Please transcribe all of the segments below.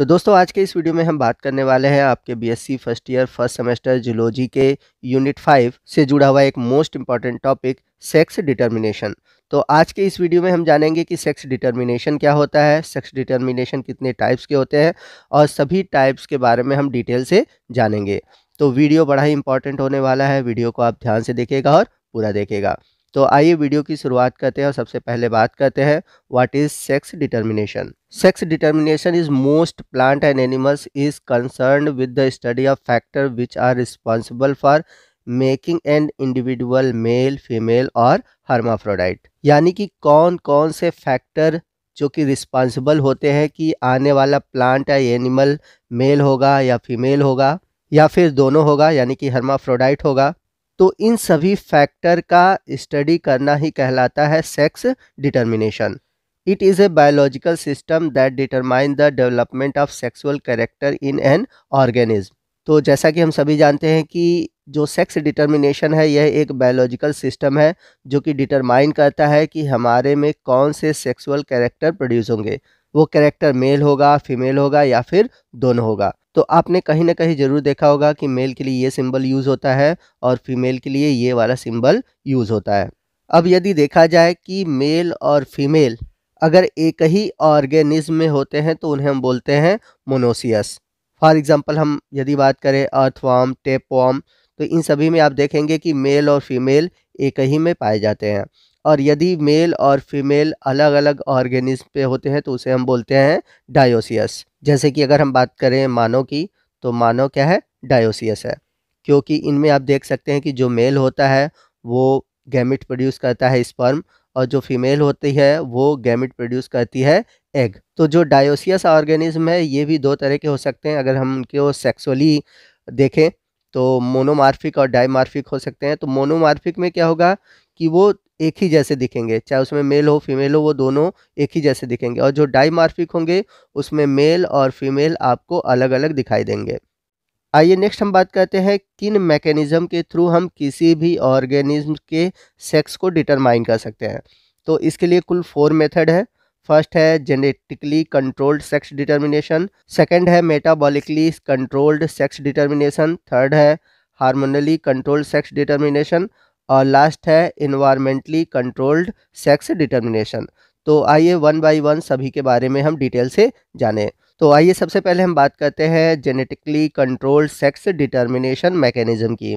तो दोस्तों आज के इस वीडियो में हम बात करने वाले हैं आपके BSc first year first semester zoology के यूनिट फाइव से जुड़ा हुआ एक most important topic sex determination तो आज के इस वीडियो में हम जानेंगे कि सेक्स डिटर्मिनेशन क्या होता है सेक्स डिटर्मिनेशन कितने टाइप्स के होते हैं और सभी टाइप्स के बारे में हम डिटेल से जानेंगे तो वीडियो बड़ा ही इंपॉर्टेंट होने वाला है वीडियो को आप ध्यान से देखेगा और पूरा देखेगा तो आइए वीडियो की शुरुआत करते हैं और सबसे पहले बात करते हैं what is sex determination sex determination is most plant and animals is concern with the study of factor which are responsible for making an individual male female और हर्माफ्रोडाइट यानी कि कौन कौन से फैक्टर जो कि रिस्पॉन्सिबल होते हैं कि आने वाला प्लांट या एनिमल मेल होगा या फीमेल होगा या फिर दोनों होगा यानी कि हर्माफ्रोडाइट होगा तो इन सभी फैक्टर का स्टडी करना ही कहलाता है sex determination it is a biological system that determine the development of sexual character in an organism तो जैसा कि हम सभी जानते हैं कि जो सेक्स डिटर्मिनेशन है यह एक बायोलॉजिकल सिस्टम है जो कि डिटरमाइन करता है कि हमारे में कौन से सेक्सुअल कैरेक्टर प्रोड्यूस होंगे वो कैरेक्टर मेल होगा फीमेल होगा या फिर दोनों होगा तो आपने कहीं ना कहीं ज़रूर देखा होगा कि मेल के लिए ये सिंबल यूज़ होता है और फीमेल के लिए ये वाला सिंबल यूज़ होता है अब यदि देखा जाए कि मेल और फीमेल अगर एक ही ऑर्गेनिज्म में होते हैं तो उन्हें हम बोलते हैं मोनोसियस फॉर एग्ज़ाम्पल हम यदि बात करें टेप वॉर्म तो इन सभी में आप देखेंगे कि मेल और फीमेल एक ही में पाए जाते हैं और यदि मेल और फीमेल अलग अलग ऑर्गेनिज्म पे होते हैं तो उसे हम बोलते हैं डायोसियस जैसे कि अगर हम बात करें मानव की तो मानव क्या है डायोसियस है क्योंकि इनमें आप देख सकते हैं कि जो मेल होता है वो गैमिट प्रोड्यूस करता है स्पर्म और जो फीमेल होती है वो गैमिट प्रोड्यूस करती है एग तो जो डायोसियस ऑर्गेनिज्म है ये भी दो तरह के हो सकते हैं अगर हम उनके सेक्सुअली देखें तो मोनोमार्फिक और डायमार्फिक हो सकते हैं तो मोनोमार्फिक में क्या होगा कि वो एक ही जैसे दिखेंगे चाहे उसमें मेल हो फीमेल हो वो दोनों एक ही जैसे दिखेंगे और जो डाईमार्फिक होंगे उसमें मेल और फीमेल आपको अलग अलग दिखाई देंगे आइए नेक्स्ट हम बात करते हैं किन मैकेनिज्म के थ्रू हम किसी भी ऑर्गेनिज्म के सेक्स को डिटरमाइन कर सकते हैं तो इसके लिए कुल फोर मेथड है फर्स्ट है genetically controlled sex determination second है metabolically controlled sex determination third है हार्मोनली कंट्रोल्ड सेक्स डिटर्मिनेशन और लास्ट है इन्वायरमेंटली कंट्रोल्ड सेक्स डिटर्मिनेशन तो आइए वन बाई वन सभी के बारे में हम डिटेल से जानें तो आइए सबसे पहले हम बात करते हैं genetically controlled sex determination mechanism की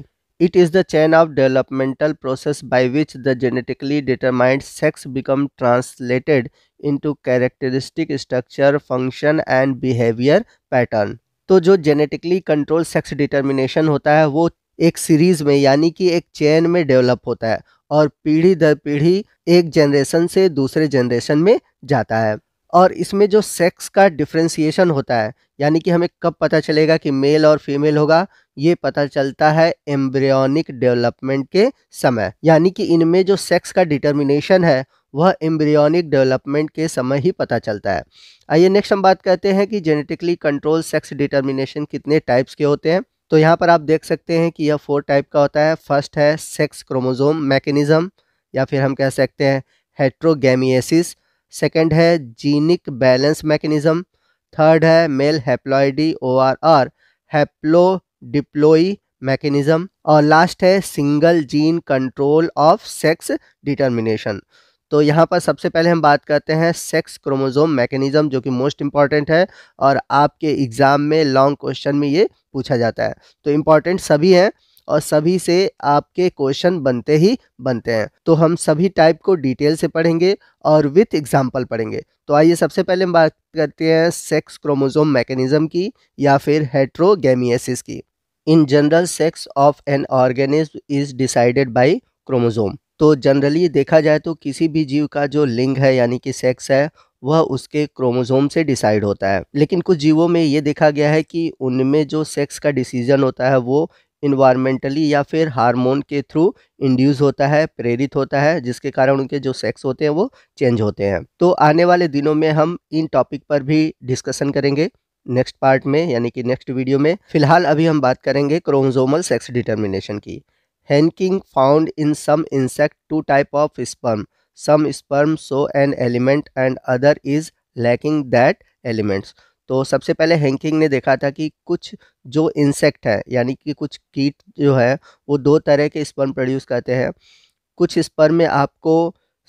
it is the chain of developmental process by which the genetically determined sex become translated into characteristic structure function and behaviour pattern तो जो जेनेटिकली कंट्रोल सेक्स डिटर्मिनेशन होता है वो एक series में यानी कि एक चेन में डेवलप होता है और पीढ़ी दर पीढ़ी एक जनरेशन से दूसरे जनरेशन में जाता है और इसमें जो सेक्स का डिफ्रेंसीशन होता है यानी कि हमें कब पता चलेगा कि मेल और फीमेल होगा ये पता चलता है एम्ब्रियोनिक डेवलपमेंट के समय यानी कि इनमें जो सेक्स का डिटर्मिनेशन है वह एम्ब्रियोनिक डेवलपमेंट के समय ही पता चलता है आइए नेक्स्ट हम बात करते हैं कि जेनेटिकली कंट्रोल सेक्स डिटर्मिनेशन कितने टाइप्स के होते हैं तो यहाँ पर आप देख सकते हैं कि यह फोर टाइप का होता है फर्स्ट है सेक्स क्रोमोजोम मैकेनिज्म या फिर हम कह सकते हैं हेट्रोगेमिएसिस सेकेंड है जीनिक बैलेंस मैकेनिज्म थर्ड है मेल हैप्लॉयडी ओ आर आर हैप्लोडिप्लोई मैकेनिज्म और लास्ट है single gene control of sex determination तो यहाँ पर सबसे पहले हम बात करते हैं सेक्स क्रोमोजोम मैकेनिज्म जो कि मोस्ट इम्पॉर्टेंट है और आपके एग्ज़ाम में लॉन्ग क्वेश्चन में ये पूछा जाता है तो इम्पॉर्टेंट सभी हैं और सभी से आपके क्वेश्चन बनते ही बनते हैं तो हम सभी टाइप को डिटेल से पढ़ेंगे और विथ एग्जाम्पल पढ़ेंगे तो आइए सबसे पहले हम बात करते हैं सेक्स क्रोमोजोम मैकेनिज्म की या फिर हेट्रोगेमियसिस की in general sex of an organism is decided by chromosome तो जनरली देखा जाए तो किसी भी जीव का जो लिंग है यानी कि सेक्स है वह उसके क्रोमोसोम से डिसाइड होता है लेकिन कुछ जीवों में ये देखा गया है कि उनमें जो सेक्स का डिसीजन होता है वो इन्वायरमेंटली या फिर हार्मोन के थ्रू इंड्यूस होता है प्रेरित होता है जिसके कारण उनके जो सेक्स होते हैं वो चेंज होते हैं तो आने वाले दिनों में हम इन टॉपिक पर भी डिस्कशन करेंगे नेक्स्ट पार्ट में यानी कि नेक्स्ट वीडियो में फिलहाल अभी हम बात करेंगे क्रोमोजोमल सेक्स डिटर्मिनेशन की Henking found in some insect two type of sperm some sperm show an element and other is lacking that elements तो सबसे पहले हैंकिंग ने देखा था कि कुछ जो इंसेक्ट है यानी कि कुछ कीट जो है वो दो तरह के स्पर्म प्रोड्यूस करते हैं कुछ स्पर्म में आपको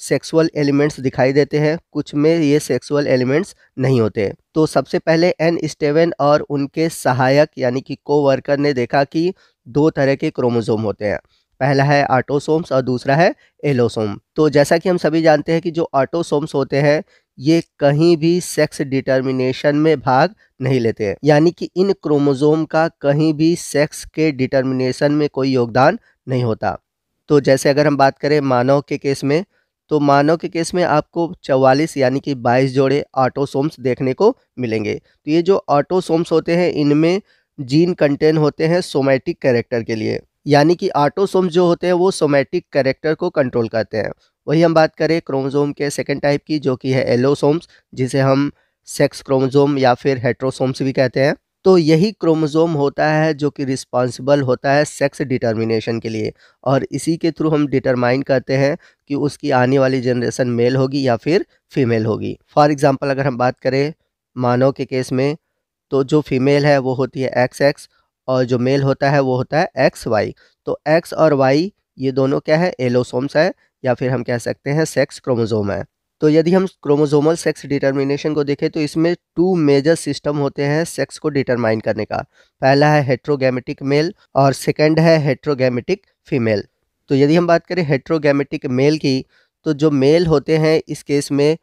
सेक्सुअल एलिमेंट्स दिखाई देते हैं कुछ में ये सेक्सुअल एलिमेंट्स नहीं होते तो सबसे पहले एन स्टेवन और उनके सहायक यानी कि को वर्कर ने देखा कि दो तरह के क्रोमोसोम होते हैं पहला है ऑटोसोम्स और दूसरा है एलोसोम तो जैसा कि हम सभी जानते हैं कि जो ऑटोसोम्स होते हैं ये कहीं भी सेक्स डिटर्मिनेशन में भाग नहीं लेते हैं यानी कि इन क्रोमोजोम का कहीं भी सेक्स के डिटर्मिनेशन में कोई योगदान नहीं होता तो जैसे अगर हम बात करें मानव के केस में तो मानव के केस में आपको 44 यानी कि 22 जोड़े ऑटोसोम्स देखने को मिलेंगे तो ये जो ऑटोसोम्स होते हैं इनमें जीन कंटेन होते हैं सोमैटिक कैरेक्टर के लिए यानी कि ऑटोसोम्स जो होते हैं वो सोमैटिक कैरेक्टर को कंट्रोल करते हैं वही हम बात करें क्रोमोजोम के सेकेंड टाइप की जो कि है एलोसोम्स जिसे हम सेक्स क्रोमोजोम या फिर हेट्रोसोम्स भी कहते हैं तो यही क्रोमोजोम होता है जो कि रिस्पॉन्सिबल होता है सेक्स डिटर्मिनेशन के लिए और इसी के थ्रू हम डिटरमाइन करते हैं कि उसकी आने वाली जनरेशन मेल होगी या फिर फीमेल होगी फॉर एग्ज़ाम्पल अगर हम बात करें मानव के केस में तो जो फीमेल है वो होती है एक्स एक्स और जो मेल होता है वो होता है एक्स वाई तो एक्स और वाई ये दोनों क्या है एलोसोम्स है या फिर हम कह सकते हैं सेक्स क्रोमोजोम है तो यदि हम क्रोमोजोमल सेक्स डिटर्मिनेशन को देखें तो इसमें टू मेजर सिस्टम होते हैं सेक्स को डिटरमाइन करने का पहला है हेट्रोगेमेटिक मेल और सेकेंड है हेट्रोगेमेटिक फीमेल तो यदि हम बात करें हेट्रोगेमेटिक मेल की तो जो मेल होते हैं इस केस में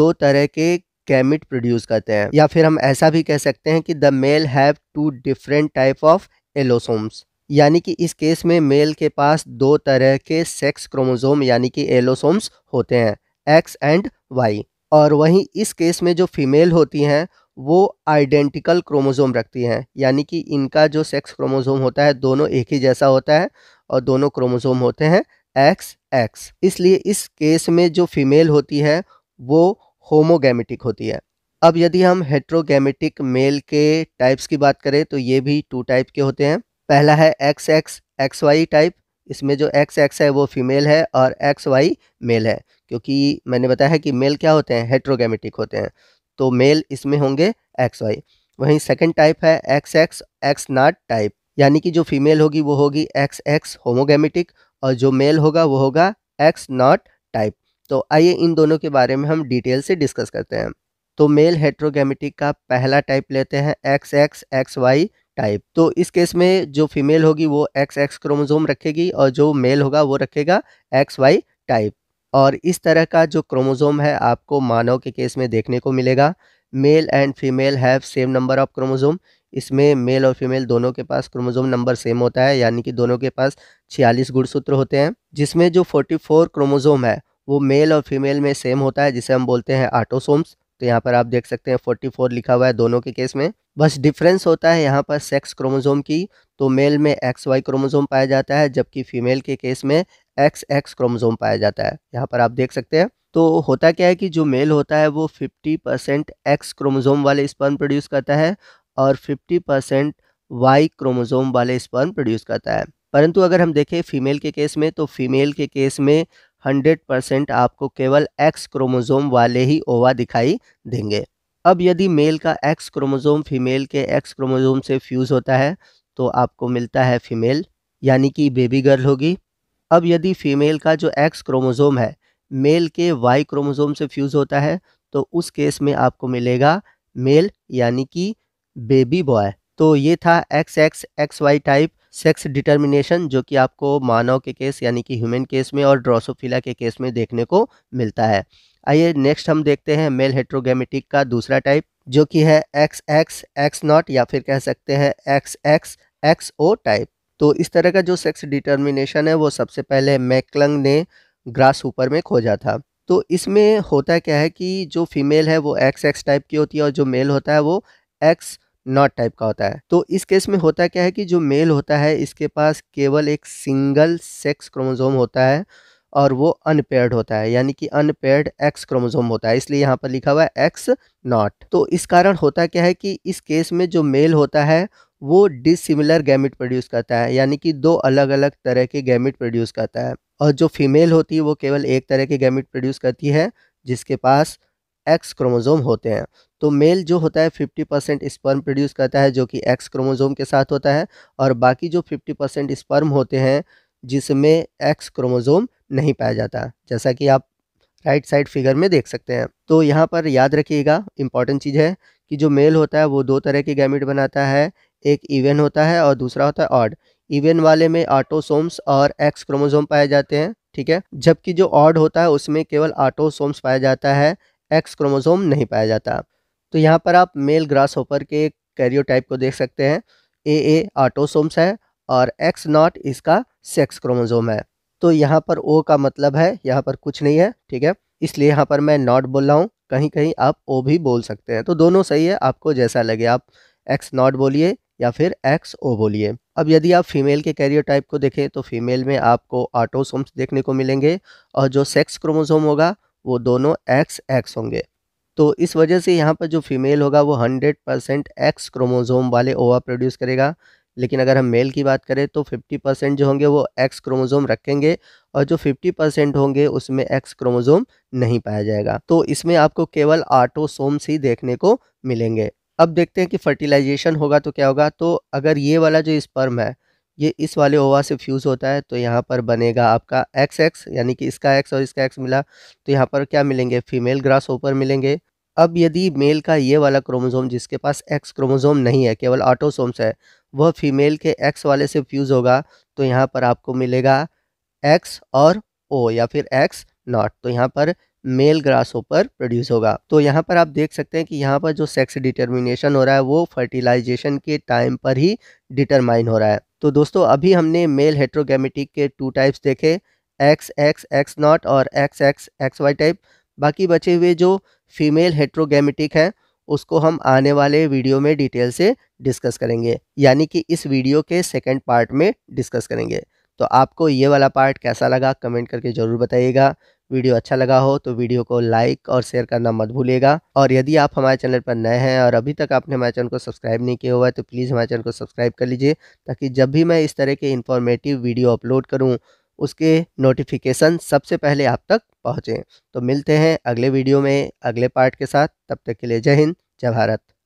दो तरह के गैमिट प्रोड्यूस करते हैं या फिर हम ऐसा भी कह सकते हैं कि the male have two different type of allosomes यानी कि इस केस में मेल के पास दो तरह के सेक्स क्रोमोजोम यानी कि एलोसोम्स होते हैं एक्स एंड वाई और वहीं इस केस में जो फीमेल होती हैं वो आइडेंटिकल क्रोमोजोम रखती हैं यानी कि इनका जो सेक्स क्रोमोजोम होता है दोनों एक ही जैसा होता है और दोनों क्रोमोजोम होते हैं एक्स एक्स इसलिए इस केस में जो फीमेल होती है वो होमोगेमेटिक होती है अब यदि हम हेट्रोगेमेटिक मेल के टाइप्स की बात करें तो ये भी टू टाइप के होते हैं पहला है X X X Y type इसमें जो एक्स एक्स है वो फीमेल है और एक्स वाई मेल है क्योंकि मैंने बताया है कि मेल क्या होते हैं हेट्रोगेमेटिक होते हैं तो मेल इसमें होंगे एक्स वाई वहीं सेकेंड टाइप है X X X naught type यानी कि जो फीमेल होगी वो होगी एक्स एक्स होमोगेमेटिक और जो मेल होगा वो होगा एक्स नॉट टाइप तो आइए इन दोनों के बारे में हम डिटेल से डिस्कस करते हैं तो मेल हेट्रोगेमेटिक का पहला टाइप लेते हैं X X X Y type तो इस केस में जो फीमेल होगी वो एक्स एक्स क्रोमोजोम रखेगी और जो मेल होगा वो रखेगा एक्स वाई टाइप और इस तरह का जो क्रोमोजोम है आपको मानव के केस में देखने को मिलेगा male and female have same number of chromosome इसमें मेल और फीमेल दोनों के पास क्रोमोजोम नंबर सेम होता है यानी कि दोनों के पास छियालीस गुणसूत्र होते हैं जिसमें जो फोर क्रोमोजोम है वो मेल और फीमेल में सेम होता है जिसे हम बोलते हैं आटोसोम्स तो यहाँ पर आप देख सकते हैं 44 लिखा हुआ है दोनों के केस में बस डिफरेंस होता है यहाँ पर सेक्स क्रोमोजोम की तो मेल में एक्स वाई क्रोमोजोम पाया जाता है जबकि फीमेल के केस में एक्स एक्स क्रोमोजोम पाया जाता है यहाँ पर आप देख सकते हैं तो होता क्या है कि जो मेल होता है वो 50 परसेंट एक्स क्रोमोजोम वाले स्पर्म प्रोड्यूस करता है और 50 परसेंट वाई क्रोमोजोम वाले स्पर्म प्रोड्यूस करता है परंतु अगर हम देखें फीमेल के केस में तो फीमेल के केस में 100 परसेंट आपको केवल एक्स क्रोमोजोम वाले ही ओवा दिखाई देंगे अब यदि मेल का एक्स क्रोमोजोम फीमेल के एक्स क्रोमोजोम से फ्यूज़ होता है तो आपको मिलता है फीमेल यानी कि बेबी गर्ल होगी अब यदि फीमेल का जो एक्स क्रोमोजोम है मेल के वाई क्रोमोजोम से फ्यूज़ होता है तो उस केस में आपको मिलेगा मेल यानी कि बेबी बॉय तो ये था X X X Y type sex determination जो कि आपको मानव के केस यानी कि ह्यूमन केस में और ड्रोसोफिला के केस में देखने को मिलता है आइए नेक्स्ट हम देखते हैं मेल हेट्रोगेमेटिक का दूसरा टाइप जो कि है एक्स एक्स एक्स नॉट या फिर कह सकते हैं X X X O type तो इस तरह का जो सेक्स डिटर्मिनेशन है वो सबसे पहले मैकलंग ने ग्रास ऊपर में खोजा था तो इसमें होता क्या है कि जो फीमेल है वो एक्स एक्स टाइप की होती है और जो मेल होता है वो एक्स नॉट टाइप का होता है तो इस केस में होता क्या है कि जो मेल होता है इसके पास केवल एक सिंगल सेक्स क्रोमोजोम होता है और वो अनपेयर्ड होता है यानी कि अनपेयर्ड एक्स क्रोमोजोम होता है इसलिए यहाँ पर लिखा हुआ है एक्स नॉट तो इस कारण होता क्या है कि इस केस में जो मेल होता है वो डिसिमिलर गैमिट प्रोड्यूस करता है यानी कि दो अलग अलग तरह के गैमिट प्रोड्यूस करता है और जो फीमेल होती है वो केवल एक तरह के गैमिट प्रोड्यूस करती है जिसके पास एक्स क्रोमोज़ोम होते हैं तो मेल जो होता है 50 परसेंट स्पर्म प्रोड्यूस करता है जो कि एक्स क्रोमोज़ोम के साथ होता है और बाकी जो 50 परसेंट स्पर्म होते हैं जिसमें एक्स क्रोमोज़ोम नहीं पाया जाता जैसा कि आप राइट साइड फिगर में देख सकते हैं तो यहाँ पर याद रखिएगा इंपॉर्टेंट चीज़ है कि जो मेल होता है वो दो तरह के गैमिट बनाता है एक इवेन होता है और दूसरा होता है ऑड इवेन वाले में ऑटोसोम्स और एक्स क्रोमोसोम पाए जाते हैं ठीक है जबकि जो ऑड होता है उसमें केवल ऑटोसोम्स पाया जाता है एक्स क्रोमोसोम नहीं पाया जाता तो यहाँ पर आप मेल ग्रास होपर के कैरियोटाइप को देख सकते हैं ए ए आटोसोम्स है और एक्स नॉट इसका सेक्स क्रोमोसोम है तो यहाँ पर ओ का मतलब है यहाँ पर कुछ नहीं है ठीक है इसलिए यहाँ पर मैं नॉट बोल रहा हूँ कहीं कहीं आप ओ भी बोल सकते हैं तो दोनों सही है आपको जैसा लगे आप एक्स नॉट बोलिए या फिर एक्स ओ बोलिए अब यदि आप फीमेल के कैरियर टाइप को देखें तो फीमेल में आपको आटोसोम्स देखने को मिलेंगे और जो सेक्स क्रोमोसोम होगा वो दोनों एक्स एक्स होंगे तो इस वजह से यहाँ पर जो फीमेल होगा वो हंड्रेड परसेंट एक्स क्रोमोजोम वाले ओवा प्रोड्यूस करेगा लेकिन अगर हम मेल की बात करें तो 50 परसेंट जो होंगे वो एक्स क्रोमोज़ोम रखेंगे और जो 50 परसेंट होंगे उसमें एक्स क्रोमोज़ोम नहीं पाया जाएगा तो इसमें आपको केवल आटोसोम्स ही देखने को मिलेंगे अब देखते हैं कि फर्टिलाइजेशन होगा तो क्या होगा तो अगर ये वाला जो स्पर्म है ये इस वाले ओवा से फ्यूज़ होता है तो यहाँ पर बनेगा आपका एक्स एक्स यानी कि इसका एक्स और इसका एक्स मिला तो यहाँ पर क्या मिलेंगे फीमेल ग्रास ओपर मिलेंगे अब यदि मेल का ये वाला क्रोमोजोम जिसके पास एक्स क्रोमोजोम नहीं है केवल ऑटोसोम्स है वह फीमेल के एक्स वाले से फ्यूज़ होगा तो यहाँ पर आपको मिलेगा एक्स और ओ या फिर एक्स नॉट तो यहाँ पर मेल ग्रास ऊपर प्रोड्यूस होगा तो यहाँ पर आप देख सकते हैं कि यहाँ पर जो सेक्स डिटर्मिनेशन हो रहा है वो फर्टिलाइजेशन के टाइम पर ही डिटरमाइन हो रहा है तो दोस्तों अभी हमने मेल हेट्रोगेमेटिक के टू टाइप्स देखे एक्स एक्स एक्स नॉट और X X X Y type बाकी बचे हुए जो फीमेल हेट्रोगेमेटिक हैं उसको हम आने वाले वीडियो में डिटेल से डिस्कस करेंगे यानी कि इस वीडियो के सेकेंड पार्ट में डिस्कस करेंगे तो आपको ये वाला पार्ट कैसा लगा कमेंट करके ज़रूर बताइएगा वीडियो अच्छा लगा हो तो वीडियो को लाइक और शेयर करना मत भूलिएगा और यदि आप हमारे चैनल पर नए हैं और अभी तक आपने हमारे चैनल को सब्सक्राइब नहीं किया हुआ है तो प्लीज़ हमारे चैनल को सब्सक्राइब कर लीजिए ताकि जब भी मैं इस तरह के इन्फॉर्मेटिव वीडियो अपलोड करूँ उसके नोटिफिकेशन सबसे पहले आप तक पहुँचें तो मिलते हैं अगले वीडियो में अगले पार्ट के साथ तब तक के लिए जय हिंद जय भारत